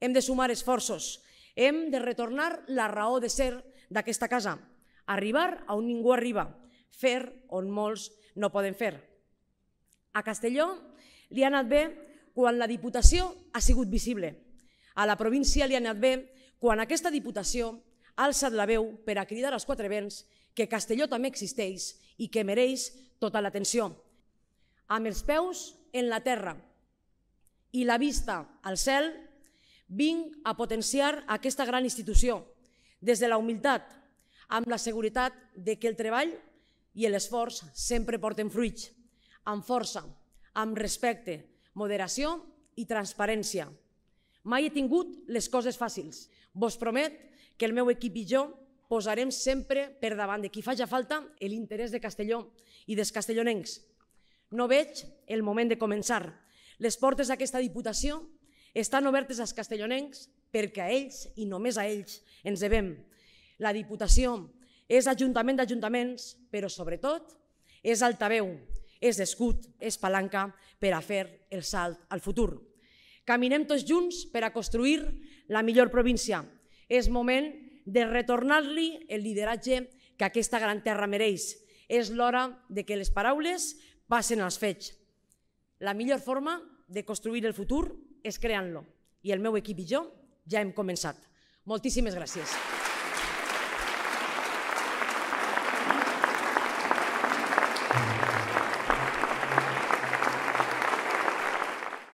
Hem de sumar esforços, hem de retornar la raó de ser d'aquesta casa, arribar a on ningú arriba, fer on molts no poden fer. A Castelló li ha anat bé quan la Diputació ha sigut visible. A la província li ha anat bé quan aquesta Diputació ha alçat la veu per a cridar als quatre vents que Castelló també existeix i que mereix tota l'atenció. Amb els peus en la terra i la vista al cel, Vinc a potenciar aquesta gran institució des de la humilitat, amb la seguretat de que el treball i l'esforç sempre porten fruits, amb força, amb respecte, moderació i transparència. Mai he tingut les coses fàcils. Vos promet que el meu equip i jo posarem sempre per davant de qui faci falta l'interès de Castelló i dels castellonencs. No veig el moment de començar. Les portes d'aquesta Diputació estan obertes als castellonencs perquè a ells i només a ells ens devem. La Diputació és ajuntament d'ajuntaments, però sobretot és altaveu, és escut, és palanca per a fer el salt al futur. Caminem tots junts per a construir la millor província. És moment de retornar-li el lideratge que aquesta gran terra mereix. És l'hora de que les paraules passen als fets. La millor forma de construir el futur és creant-lo. I el meu equip i jo ja hem començat. Moltíssimes gràcies. Gràcies.